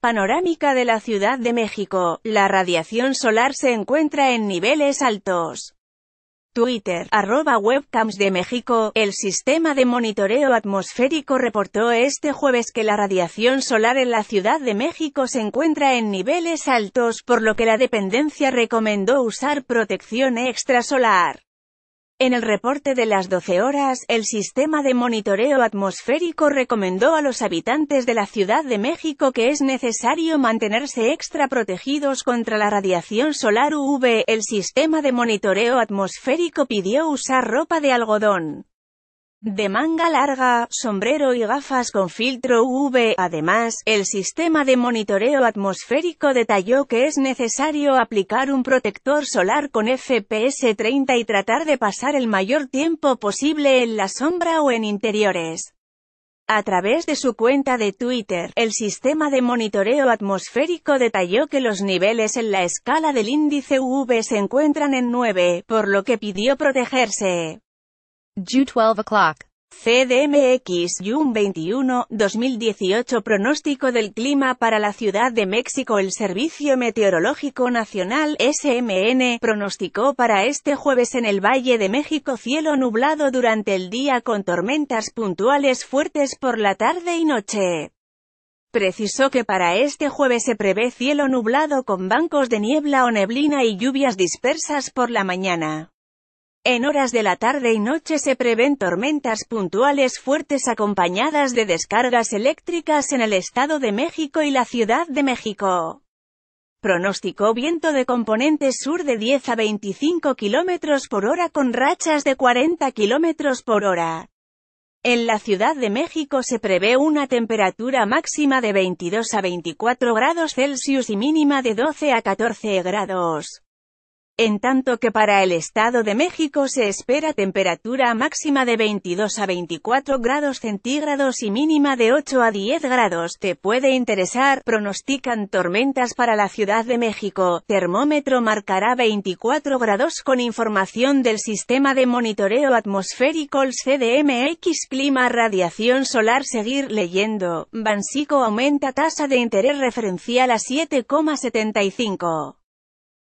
Panorámica de la Ciudad de México, la radiación solar se encuentra en niveles altos. Twitter, arroba webcams de México, el sistema de monitoreo atmosférico reportó este jueves que la radiación solar en la Ciudad de México se encuentra en niveles altos, por lo que la dependencia recomendó usar protección extrasolar. En el reporte de las 12 horas, el Sistema de Monitoreo Atmosférico recomendó a los habitantes de la Ciudad de México que es necesario mantenerse extra protegidos contra la radiación solar UV. El Sistema de Monitoreo Atmosférico pidió usar ropa de algodón, de manga larga, sombrero y gafas con filtro UV. Además, el sistema de monitoreo atmosférico detalló que es necesario aplicar un protector solar con FPS 30 y tratar de pasar el mayor tiempo posible en la sombra o en interiores. A través de su cuenta de Twitter, el sistema de monitoreo atmosférico detalló que los niveles en la escala del índice UV se encuentran en 9, por lo que pidió protegerse. 12 CDMX June 21, 2018 Pronóstico del clima para la Ciudad de México El Servicio Meteorológico Nacional, SMN, pronosticó para este jueves en el Valle de México cielo nublado durante el día con tormentas puntuales fuertes por la tarde y noche. Precisó que para este jueves se prevé cielo nublado con bancos de niebla o neblina y lluvias dispersas por la mañana. En horas de la tarde y noche se prevén tormentas puntuales fuertes acompañadas de descargas eléctricas en el Estado de México y la Ciudad de México. Pronóstico viento de componente sur de 10 a 25 km por hora con rachas de 40 km por hora. En la Ciudad de México se prevé una temperatura máxima de 22 a 24 grados Celsius y mínima de 12 a 14 grados en tanto que para el Estado de México se espera temperatura máxima de 22 a 24 grados centígrados y mínima de 8 a 10 grados. Te puede interesar, pronostican tormentas para la Ciudad de México. Termómetro marcará 24 grados con información del Sistema de Monitoreo Atmosférico el CDMX Clima Radiación Solar Seguir leyendo, Bansico aumenta tasa de interés referencial a 7,75.